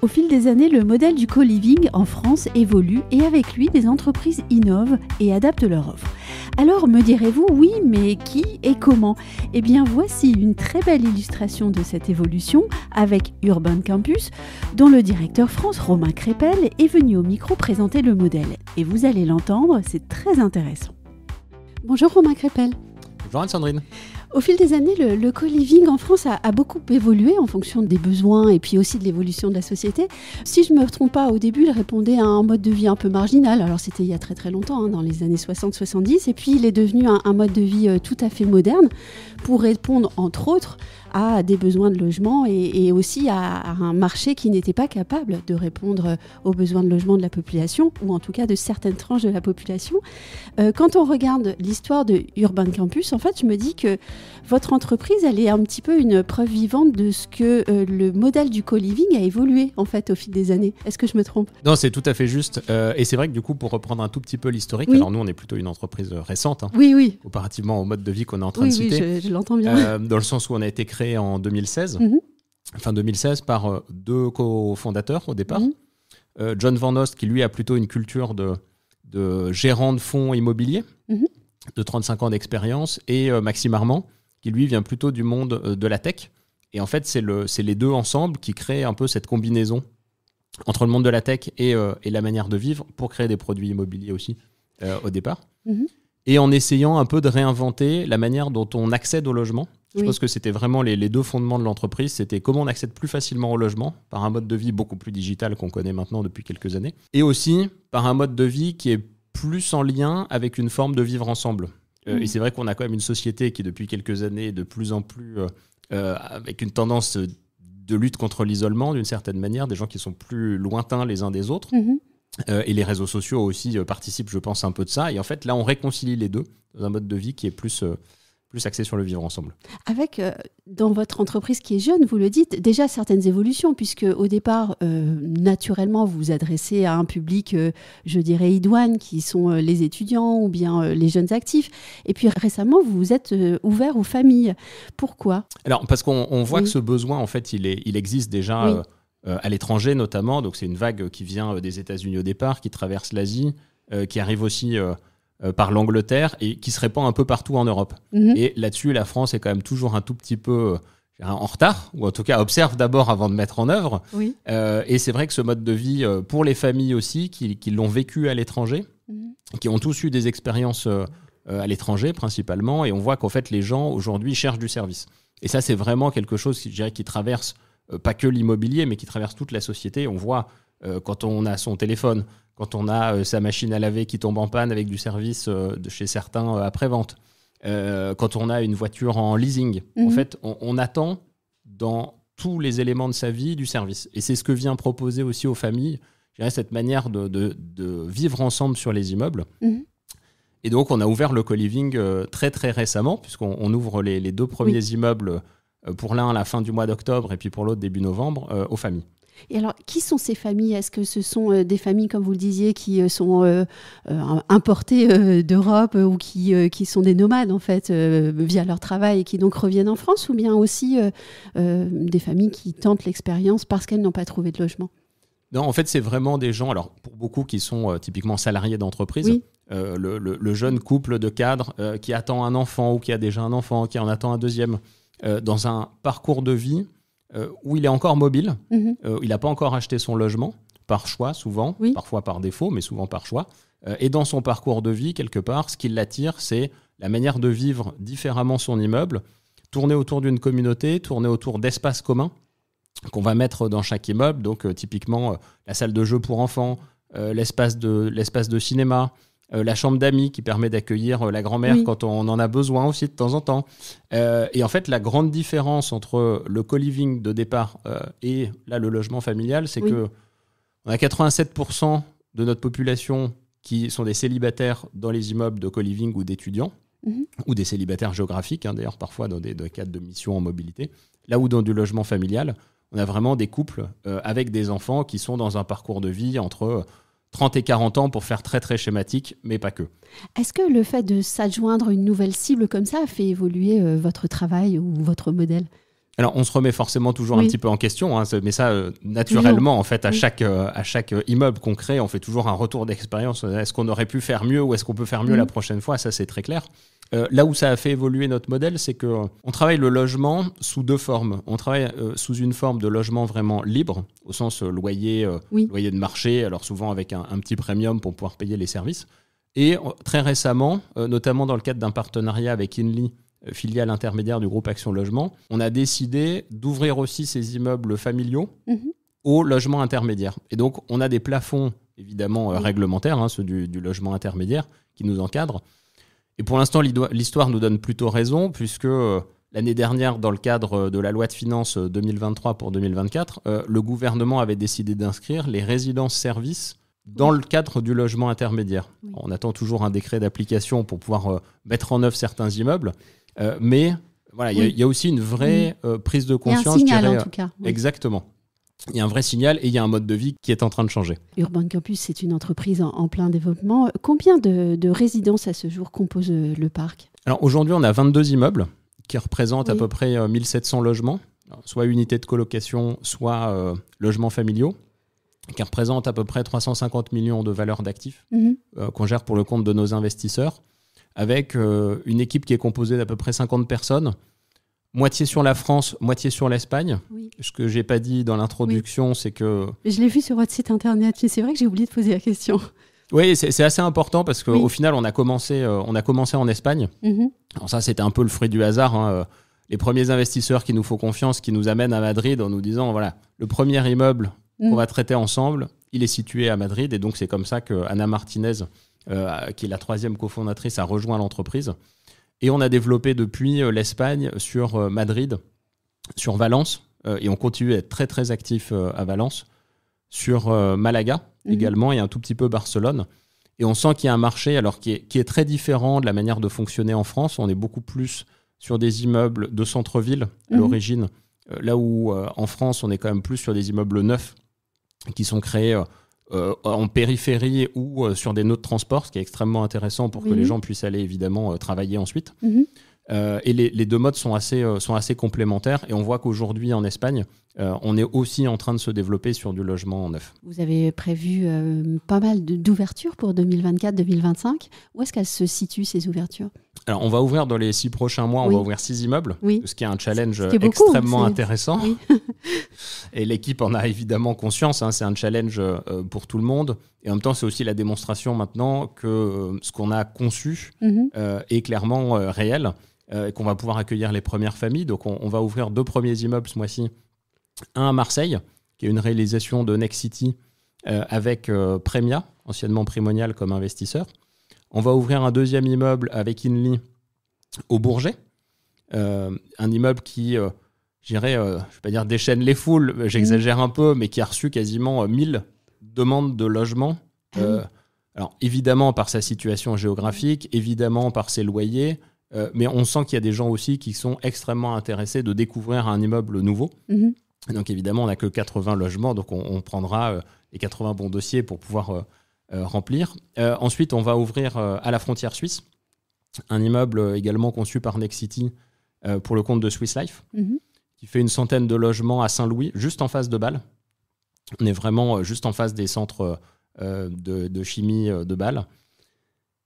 Au fil des années, le modèle du co-living en France évolue et avec lui, des entreprises innovent et adaptent leur offre. Alors me direz-vous, oui, mais qui et comment Eh bien voici une très belle illustration de cette évolution avec Urban Campus, dont le directeur France Romain Crépel est venu au micro présenter le modèle. Et vous allez l'entendre, c'est très intéressant. Bonjour Romain Crépel. Bonjour Anne-Sandrine. Au fil des années, le, co-living en France a, beaucoup évolué en fonction des besoins et puis aussi de l'évolution de la société. Si je ne me trompe pas, au début, il répondait à un mode de vie un peu marginal. Alors, c'était il y a très très longtemps, hein, dans les années 60-70. Et puis, il est devenu un, mode de vie euh, tout à fait moderne pour répondre, entre autres, à des besoins de logement et, aussi à, un marché qui n'était pas capable de répondre aux besoins de logement de la population, ou en tout cas de certaines tranches de la population. Euh, quand on regarde l'histoire de Urban Campus, en fait, je me dis que votre entreprise, elle est un petit peu une preuve vivante de ce que euh, le modèle du co-living a évolué, en fait, au fil des années. Est-ce que je me trompe Non, c'est tout à fait juste. Euh, et c'est vrai que du coup, pour reprendre un tout petit peu l'historique, alors nous, on est plutôt une entreprise récente, hein, oui, oui. comparativement au mode de vie qu'on est en train de citer. Oui, je, je l'entends bien. dans le sens où on a été créé créé en 2016, mhm. fin 2016, par euh, deux cofondateurs au départ. Mhm. Euh, John Van Ost, qui lui a plutôt une culture de, de gérant de fonds immobiliers, mhm. de 35 ans d'expérience, et euh, Maxime Armand, qui lui vient plutôt du monde de la tech. Et en fait, c'est le, les deux ensemble qui créent un peu cette combinaison entre le monde de la tech et, et la manière de vivre pour créer des produits immobiliers aussi au départ. Et en essayant un peu de réinventer la manière dont on accède au logement je pense que c'était vraiment les, deux fondements de l'entreprise. C'était comment on accède plus facilement au logement par un mode de vie beaucoup plus digital qu'on connaît maintenant depuis quelques années. Et aussi par un mode de vie qui est plus en lien avec une forme de vivre ensemble. Euh, mm. Et c'est vrai qu'on a quand même une société qui depuis quelques années est de plus en plus euh, euh, avec une tendance de lutte contre l'isolement d'une certaine manière, des gens qui sont plus lointains les uns des autres. Mm-hmm. et les réseaux sociaux aussi participent, je pense, un peu de ça. Et en fait, là, on réconcilie les deux dans un mode de vie qui est plus plus axé sur le vivre ensemble. Avec, euh, dans votre entreprise qui est jeune, vous le dites, déjà certaines évolutions, puisque au départ, euh, naturellement, vous vous adressez à un public, euh, je dirais, idoine, qui sont les étudiants ou bien les jeunes actifs. Et puis récemment, vous vous êtes ouvert aux familles. Pourquoi Alors, parce qu'on voit que ce besoin, en fait, il, est, il existe déjà. à l'étranger notamment, donc c'est une vague qui vient des États-Unis au départ, qui traverse l'Asie, qui arrive aussi euh, par l'Angleterre et qui se répand un peu partout en Europe. Mhm. Et là-dessus, la France est quand même toujours un tout petit peu euh, en retard, ou en tout cas observe d'abord avant de mettre en œuvre. Euh, et c'est vrai que ce mode de vie, pour les familles aussi, qui, l'ont vécu à l'étranger, mhm. qui ont tous eu des expériences à l'étranger principalement, et on voit qu'en fait les gens aujourd'hui cherchent du service. Et ça, c'est vraiment quelque chose je qui traverse pas que l'immobilier, mais qui traverse toute la société. On voit quand on a son téléphone, quand on a euh, sa machine à laver qui tombe en panne avec du service euh, de chez certains euh, après-vente, quand on a une voiture en leasing. En mhm. fait, on, attend dans tous les éléments de sa vie du service. Et c'est ce que vient proposer aussi aux familles, cette manière de, vivre ensemble sur les immeubles. Mhm. Et donc, on a ouvert le co-living très, très récemment, puisqu'on ouvre les, deux premiers immeubles, pour l'un à la fin du mois d'octobre et puis pour l'autre début novembre, aux familles. Et alors, qui sont ces familles Est-ce que ce sont euh, des familles, comme vous le disiez, qui euh, sont euh, importées d'Europe ou qui, qui sont des nomades, en fait, via leur travail et qui donc reviennent en France Ou bien aussi des familles qui tentent l'expérience parce qu'elles n'ont pas trouvé de logement non, en fait, c'est vraiment des gens, alors pour beaucoup qui sont typiquement salariés d'entreprise, le, le, jeune couple de cadres qui attend un enfant ou qui a déjà un enfant, qui en attend un deuxième, dans un parcours de vie euh, où il est encore mobile, mhm. euh, il n'a pas encore acheté son logement, par choix souvent, parfois par défaut, mais souvent par choix. Euh, et dans son parcours de vie, quelque part, ce qui l'attire, c'est la manière de vivre différemment son immeuble, tourner autour d'une communauté, tourner autour d'espaces communs qu'on va mettre dans chaque immeuble, donc typiquement la salle de jeu pour enfants, l'espace de, de cinéma, euh, la chambre d'amis qui permet d'accueillir euh, la grand-mère quand on en a besoin aussi de temps en temps. Euh, et en fait, la grande différence entre le co-living de départ et là le logement familial, c'est que on a 87% de notre population qui sont des célibataires dans les immeubles de co-living ou d'étudiants. Mhm. ou des célibataires géographiques, hein, d'ailleurs parfois dans des, dans des, cadres de mission en mobilité, là où dans du logement familial, on a vraiment des couples avec des enfants qui sont dans un parcours de vie entre 30 et 40 ans pour faire très très schématique, mais pas que. Est-ce que le fait de s'adjoindre une nouvelle cible comme ça fait évoluer euh, votre travail ou votre modèle alors, on se remet forcément toujours un petit peu en question, hein, mais ça, euh, naturellement, en fait, à, chaque, euh, à chaque immeuble qu'on crée, on fait toujours un retour d'expérience. Est-ce qu'on aurait pu faire mieux ou est-ce qu'on peut faire mieux mm. la prochaine fois Ça, c'est très clair. Euh, là où ça a fait évoluer notre modèle, c'est que euh, travaille le logement sous deux formes. On travaille euh, sous une forme de logement vraiment libre, au sens loyer, loyer de marché, alors souvent avec un, petit premium pour pouvoir payer les services. Et très récemment, notamment dans le cadre d'un partenariat avec Inly, filiale intermédiaire du groupe Action Logement, on a décidé d'ouvrir aussi ces immeubles familiaux mhm. au logement intermédiaire. Et donc, on a des plafonds évidemment réglementaires, hein, ceux du logement intermédiaire, qui nous encadrent. Et pour l'instant, l'histoire nous donne plutôt raison, puisque euh, l'année dernière, dans le cadre euh, de la loi de finances 2023 euh, pour 2024, le gouvernement avait décidé d'inscrire les résidences-services dans le cadre du logement intermédiaire. On attend toujours un décret d'application pour pouvoir mettre en œuvre certains immeubles, mais voilà, il y, a aussi une vraie prise de conscience. qui en tout cas. Exactement il y a un vrai signal et il y a un mode de vie qui est en train de changer. Urban Campus, c'est une entreprise en, plein développement. Combien de, résidences à ce jour composent euh, le parc Alors aujourd'hui, on a 22 immeubles qui représentent à peu près 1700 euh, logements, soit unités de colocation, soit euh, logements familiaux, qui représentent à peu près 350 millions de valeur d'actifs mhm. qu'on gère pour le compte de nos investisseurs, avec une équipe qui est composée d'à peu près 50 personnes moitié sur la France, moitié sur l'Espagne. Ce que j'ai pas dit dans l'introduction, c'est que. Je l'ai vu sur votre site internet, c'est vrai que j'ai oublié de poser la question. Oui, c'est assez important parce qu'au final, on a commencé, euh, on a commencé en Espagne. Mm-hmm. Alors ça, c'était un peu le fruit du hasard. Hein, euh, les premiers investisseurs qui nous font confiance, qui nous amènent à Madrid en nous disant voilà, le premier immeuble qu'on mm. va traiter ensemble, il est situé à Madrid. Et donc, c'est comme ça que Ana Martinez, euh, qui est la troisième cofondatrice, a rejoint l'entreprise. Et on a développé depuis euh, l'Espagne sur euh, Madrid, sur Valence, euh, et on continue à être très très actif à Valence, sur Malaga mhm. également, et un tout petit peu Barcelone. Et on sent qu'il y a un marché alors qui est, très différent de la manière de fonctionner en France. On est beaucoup plus sur des immeubles de centre-ville à mhm. l'origine, là où en France on est quand même plus sur des immeubles neufs qui sont créés euh, en périphérie ou euh, sur des nœuds de transport, ce qui est extrêmement intéressant pour que les mhm. gens puissent aller évidemment euh, travailler ensuite. Mhm. et les, les, deux modes sont assez, sont assez complémentaires. Et on voit qu'aujourd'hui en Espagne, euh, on est aussi en train de se développer sur du logement en neuf. Vous avez prévu euh, pas mal d'ouvertures pour 2024-2025. Où est-ce qu'elles se situent, ces ouvertures Alors, on va ouvrir dans les six prochains mois, on va ouvrir six immeubles, ce qui est un challenge extrêmement intéressant. Et l'équipe en a évidemment conscience, hein, c'est un challenge euh, pour tout le monde. Et en même temps, c'est aussi la démonstration maintenant que ce qu'on a conçu mhm. est clairement réel et qu'on va pouvoir accueillir les premières familles. Donc, on va ouvrir deux premiers immeubles ce mois-ci un à Marseille, qui est une réalisation de Next City euh, avec euh, Premia, anciennement Primonial comme investisseur. On va ouvrir un deuxième immeuble avec Inly au Bourget, euh, un immeuble qui, j'irai, je ne vais pas dire déchaîne les foules, j'exagère un peu, mais qui a reçu quasiment 1000 demandes de logement. Ah alors évidemment par sa situation géographique, évidemment par ses loyers, mais on sent qu'il y a des gens aussi qui sont extrêmement intéressés de découvrir un immeuble nouveau. Mhm. Donc évidemment, on n'a que 80 logements, donc on, prendra euh, les 80 bons dossiers pour pouvoir euh, euh, remplir. ensuite, on va ouvrir à la frontière suisse un immeuble également conçu par Nexity pour le compte de Swiss Life, mhm. qui fait une centaine de logements à Saint-Louis, juste en face de Bâle. On est vraiment juste en face des centres de, chimie de Bâle.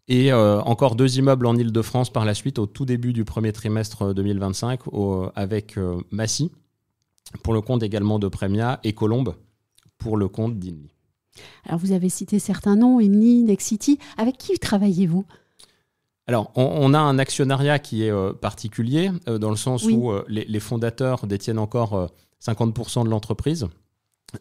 Et encore deux immeubles en Ile-de-France par la suite, au tout début du premier trimestre 2025, avec Massy, pour le compte également de Premia et Colombe pour le compte d'Inly. Alors vous avez cité certains noms, next Nexity. Avec qui travaillez-vous alors, on, a un actionnariat qui est euh, particulier, euh, dans le sens où euh, les, fondateurs détiennent encore 50% de l'entreprise.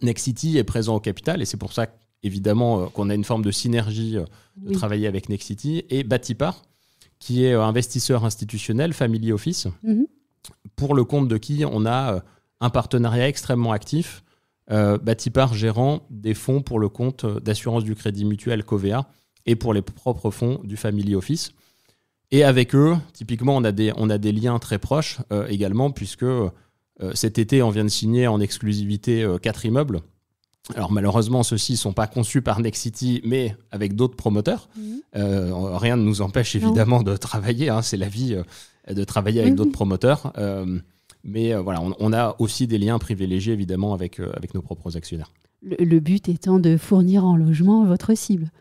Nexity est présent au capital, et c'est pour ça, évidemment, qu'on a une forme de synergie de travailler avec Nexity. Et Batipar, qui est investisseur institutionnel, family office, mhm. pour le compte de qui on a un partenariat extrêmement actif. Euh, bâti par gérant des fonds pour le compte euh, d'assurance du crédit mutuel Covea et pour les propres fonds du Family Office. Et avec eux, typiquement, on a des, on a des liens très proches euh, également, puisque cet été, on vient de signer en exclusivité quatre immeubles. Alors malheureusement, ceux-ci ne sont pas conçus par Nexity, mais avec d'autres promoteurs. Mmh. rien ne nous empêche évidemment de travailler, hein. c'est la vie de travailler avec mmh. d'autres promoteurs. Mais euh, voilà, on, a aussi des liens privilégiés évidemment avec, euh, avec nos propres actionnaires. Le, but étant de fournir en logement votre cible.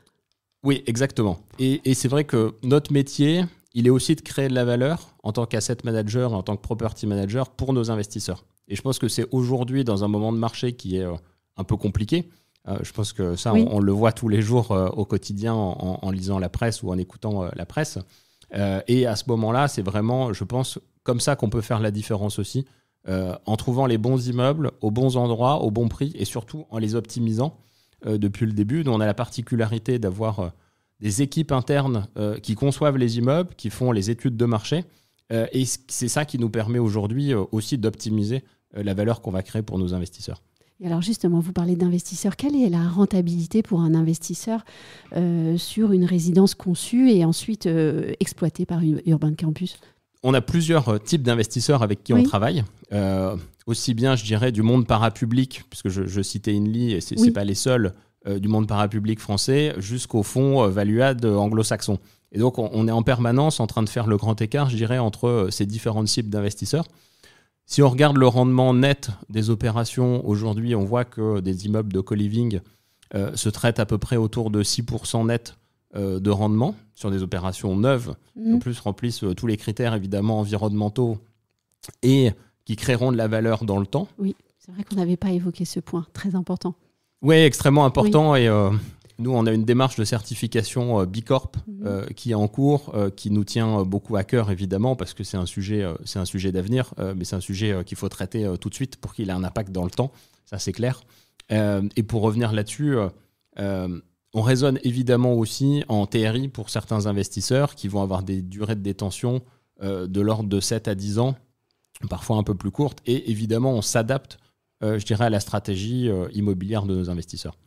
Oui, exactement. Et, c'est vrai que notre métier, il est aussi de créer de la valeur en tant qu'asset manager, en tant que property manager pour nos investisseurs. Et je pense que c'est aujourd'hui, dans un moment de marché qui est euh, un peu compliqué, je pense que ça, on, le voit tous les jours au quotidien en, en lisant la presse ou en écoutant la presse. et à ce moment-là, c'est vraiment, je pense, comme ça qu'on peut faire la différence aussi, euh, en trouvant les bons immeubles aux bons endroits, au bon prix et surtout en les optimisant euh, depuis le début. Nous, on a la particularité d'avoir euh, des équipes internes qui conçoivent les immeubles, qui font les études de marché. et c'est ça qui nous permet aujourd'hui aussi d'optimiser la valeur qu'on va créer pour nos investisseurs. Et alors justement, vous parlez d'investisseurs. Quelle est la rentabilité pour un investisseur sur une résidence conçue et ensuite exploitée par une Urban Campus on a plusieurs euh, types d'investisseurs avec qui on travaille. Euh, aussi bien, je dirais, du monde parapublic, puisque je, citais Inly, et ce n'est pas les seuls, euh, du monde parapublic français, jusqu'au fonds Valuade anglo-saxon. Et donc, on, est en permanence en train de faire le grand écart, je dirais, entre ces différents types d'investisseurs. Si on regarde le rendement net des opérations, aujourd'hui, on voit que des immeubles de co-living se traitent à peu près autour de 6% net euh, de rendement sur des opérations neuves, en mhm. plus remplissent euh, tous les critères évidemment environnementaux et qui créeront de la valeur dans le temps. Oui, c'est vrai qu'on n'avait pas évoqué ce point, très important. Oui, extrêmement important. Et euh, nous, on a une démarche de certification Bicorp mhm. qui est en cours, qui nous tient beaucoup à cœur, évidemment, parce que c'est un sujet, c'est un sujet d'avenir, mais c'est un sujet qu'il faut traiter tout de suite pour qu'il ait un impact dans le temps. Ça, c'est clair. et pour revenir là-dessus, on raisonne évidemment aussi en TRI pour certains investisseurs qui vont avoir des durées de détention euh, de l'ordre de 7 à 10 ans, parfois un peu plus courtes, et évidemment on s'adapte, euh, je dirais, à la stratégie euh, immobilière de nos investisseurs.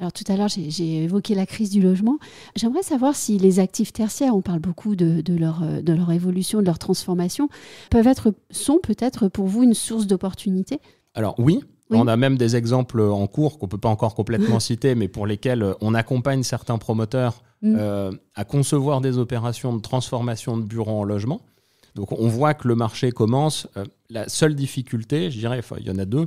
Alors tout à l'heure, j'ai évoqué la crise du logement. J'aimerais savoir si les actifs tertiaires, on parle beaucoup de, leur, de leur évolution, de leur transformation, peuvent être, sont peut-être pour vous une source d'opportunité Alors oui, on a même des exemples en cours qu'on ne peut pas encore complètement citer, mais pour lesquels euh, on accompagne certains promoteurs mm. euh, à concevoir des opérations de transformation de bureaux en logement. Donc on voit que le marché commence. Euh, la seule difficulté, je dirais, il y en a deux.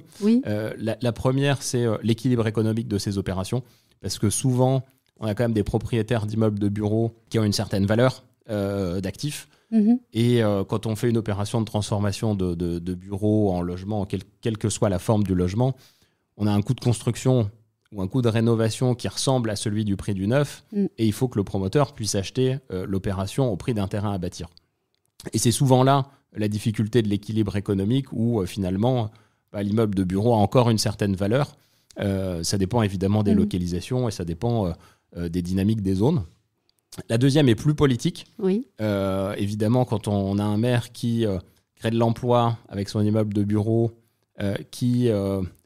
la, première, c'est l'équilibre économique de ces opérations, parce que souvent, on a quand même des propriétaires d'immeubles de bureaux qui ont une certaine valeur d'actifs. Mhm. Et euh, quand on fait une opération de transformation de, de, bureau en logement, quelle que soit la forme du logement, on a un coût de construction ou un coût de rénovation qui ressemble à celui du prix du neuf, mm. et il faut que le promoteur puisse acheter euh, l'opération au prix d'un terrain à bâtir. Et c'est souvent là la difficulté de l'équilibre économique où euh, finalement bah, l'immeuble de bureau a encore une certaine valeur. ça dépend évidemment des mm. localisations et ça dépend des dynamiques des zones. La deuxième est plus politique. Oui. Euh, évidemment, quand on a un maire qui euh, crée de l'emploi avec son immeuble de bureau, euh, qui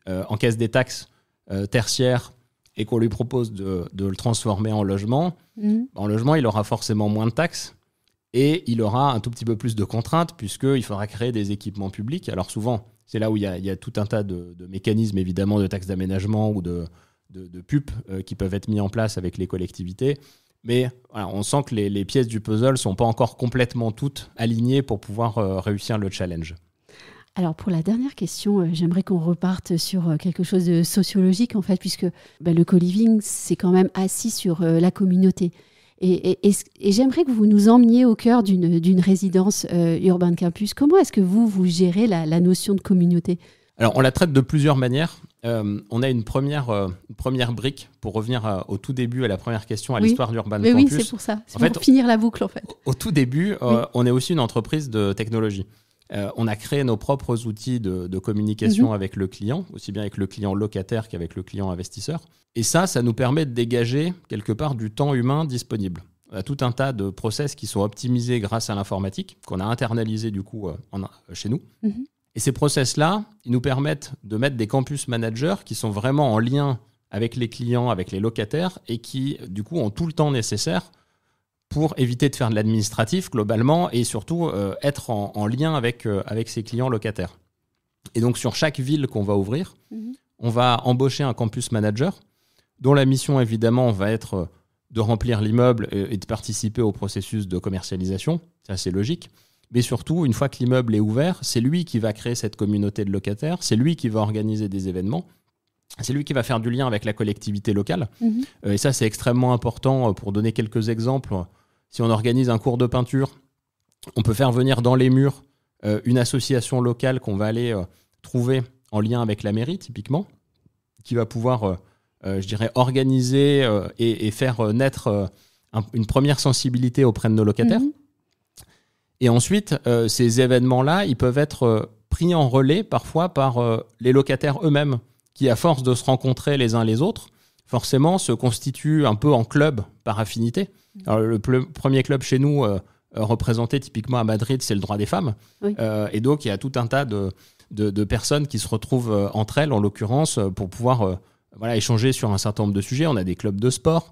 encaisse des taxes tertiaires et qu'on lui propose de, le transformer en logement, mhm. ben, en logement, il aura forcément moins de taxes et il aura un tout petit peu plus de contraintes puisqu'il faudra créer des équipements publics. Alors souvent, c'est là où il y, a, tout un tas de, mécanismes, évidemment, de taxes d'aménagement ou de, de, qui peuvent être mis en place avec les collectivités mais on sent que les, pièces du puzzle sont pas encore complètement toutes alignées pour pouvoir euh, réussir le challenge. Alors pour la dernière question, euh, j'aimerais qu'on reparte sur euh, quelque chose de sociologique en fait, puisque bah, le co-living c'est quand même assis sur la communauté. Et, j'aimerais que vous nous emmeniez au cœur d'une résidence urbaine Campus. Comment est-ce que vous, vous gérez la, la notion de communauté Alors, on la traite de plusieurs manières. Euh, on a une première, euh, première brique pour revenir euh, au tout début à la première question, à l'histoire d'Urban Campus. Oui, c'est pour ça. C'est pour finir la boucle, en fait. Au, tout début, on est aussi une entreprise de technologie. on a créé nos propres outils de, communication mhm. avec le client, aussi bien avec le client locataire qu'avec le client investisseur. Et ça, ça nous permet de dégager quelque part du temps humain disponible. On a tout un tas de process qui sont optimisés grâce à l'informatique, qu'on a internalisé du coup en, chez nous. Mhm. Et ces process-là, ils nous permettent de mettre des campus managers qui sont vraiment en lien avec les clients, avec les locataires, et qui, du coup, ont tout le temps nécessaire pour éviter de faire de l'administratif globalement et surtout euh, être en, lien avec, euh, ces avec ses clients locataires. Et donc sur chaque ville qu'on va ouvrir, mhm. on va embaucher un campus manager dont la mission évidemment va être euh, de remplir l'immeuble et, de participer au processus de commercialisation. c'est assez logique. Mais surtout, une fois que l'immeuble est ouvert, c'est lui qui va créer cette communauté de locataires, c'est lui qui va organiser des événements. C'est lui qui va faire du lien avec la collectivité locale. Mhm. Euh, et ça, c'est extrêmement important. Euh, pour donner quelques exemples, si on organise un cours de peinture, on peut faire venir dans les murs euh, une association locale qu'on va aller trouver en lien avec la mairie, typiquement, qui va pouvoir, je dirais, organiser et, faire naître une première sensibilité auprès de nos locataires. Mhm. Et ensuite, euh, ces événements-là, ils peuvent être euh, pris en relais parfois par euh, les locataires eux-mêmes, qui, à force de se rencontrer les uns les autres, forcément se constituent un peu en club par affinité. Mmh. le premier club chez nous représenté typiquement à Madrid, c'est le droit des femmes. et donc, il y a tout un tas de, de, de personnes qui se retrouvent entre elles, en l'occurrence, pour pouvoir voilà, échanger sur un certain nombre de sujets. On a des clubs de sport,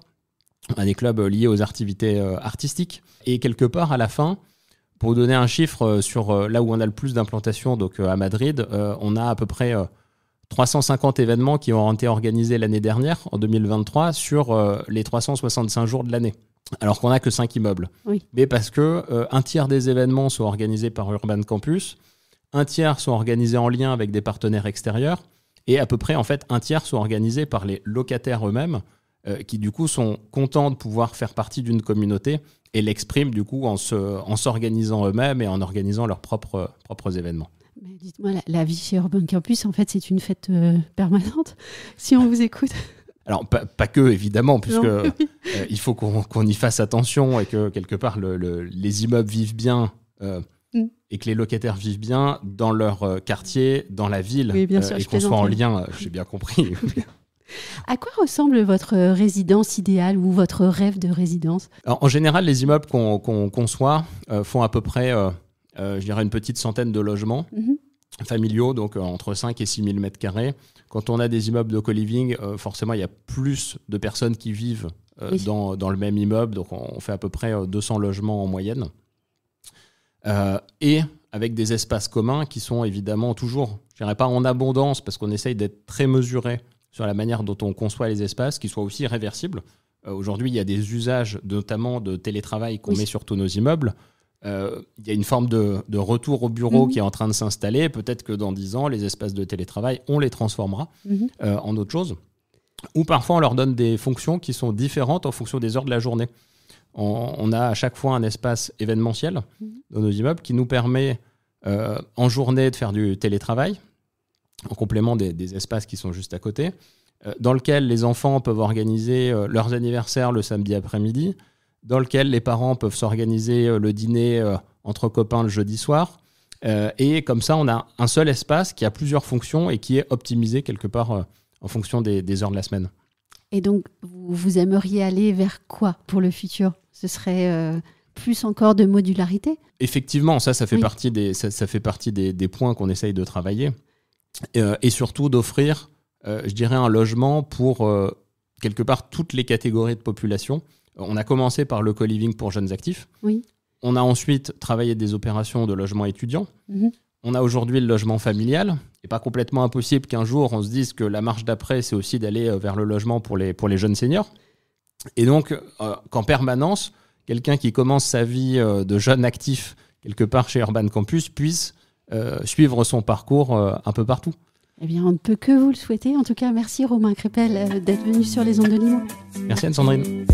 on a des clubs liés aux activités artistiques. Et quelque part, à la fin, pour vous donner un chiffre euh, sur euh, là où on a le plus d'implantations, donc euh, à Madrid, on a à peu près 350 événements qui ont été organisés l'année dernière, en 2023, sur les 365 jours de l'année. Alors qu'on n'a que 5 immeubles. Mais parce que un tiers des événements sont organisés par Urban Campus, un tiers sont organisés en lien avec des partenaires extérieurs, et à peu près en fait un tiers sont organisés par les locataires eux-mêmes. Euh, qui du coup sont contents de pouvoir faire partie d'une communauté et l'expriment du coup en, s'organisant eux-mêmes et en organisant leurs propres, euh, propres événements. dites-moi, la, vie chez Urban Campus, en fait, c'est une fête euh, permanente, si on vous écoute. Alors, pas, que, évidemment, puisque il faut qu'on, y fasse attention et que, quelque part, les immeubles vivent bien mm. et que les locataires vivent bien dans leur quartier, dans la ville, et qu'on soit en lien, j'ai bien compris. À quoi ressemble votre euh, résidence idéale ou votre rêve de résidence En général, les immeubles qu'on conçoit euh, font à peu près, euh, je dirais, une petite centaine de logements. Mm-hmm. Mm-hmm. familiaux, donc entre 5 et 6 000 mètres carrés. Quand on a des immeubles de co-living, forcément, il y a plus de personnes qui vivent dans, le même immeuble, donc on fait à peu près 200 logements en moyenne. et avec des espaces communs qui sont évidemment toujours, je dirais pas en abondance, parce qu'on essaye d'être très mesuré sur la manière dont on conçoit les espaces, qui soient aussi réversibles. Euh, aujourd'hui, il y a des usages, notamment de télétravail, qu'on met sur tous nos immeubles. Euh, il y a une forme de, retour au bureau mhm. qui est en train de s'installer. Peut-être que dans dix ans, les espaces de télétravail, on les transformera mhm. euh, en autre chose. Ou parfois, on leur donne des fonctions qui sont différentes en fonction des heures de la journée. On, a à chaque fois un espace événementiel mhm. dans nos immeubles qui nous permet en journée de faire du télétravail, en complément des, espaces qui sont juste à côté, euh, dans lequel les enfants peuvent organiser euh, leurs anniversaires le samedi après-midi, dans lequel les parents peuvent s'organiser euh, le dîner entre copains le jeudi soir. et comme ça, on a un seul espace qui a plusieurs fonctions et qui est optimisé quelque part en fonction des, heures de la semaine. Et donc, vous aimeriez aller vers quoi pour le futur Ce serait plus encore de modularité Effectivement, ça, ça fait partie des, ça, fait partie des points qu'on essaye de travailler. Euh, et, surtout d'offrir, euh, je dirais, un logement pour euh, quelque part toutes les catégories de population. On a commencé par le co-living pour jeunes actifs. Oui. On a ensuite travaillé des opérations de logement étudiant. Mhm. On a aujourd'hui le logement familial. Et pas complètement impossible qu'un jour on se dise que la marche d'après, c'est aussi d'aller vers le logement pour les, pour les jeunes seniors. Et donc, qu'en permanence, quelqu'un qui commence sa vie de jeune actif quelque part chez Urban Campus puisse euh, suivre son parcours euh, un peu partout. Eh bien, on ne peut que vous le souhaiter. En tout cas, merci Romain Crépel euh, d'être venu sur les ondes de Limon. Merci Anne-Sandrine.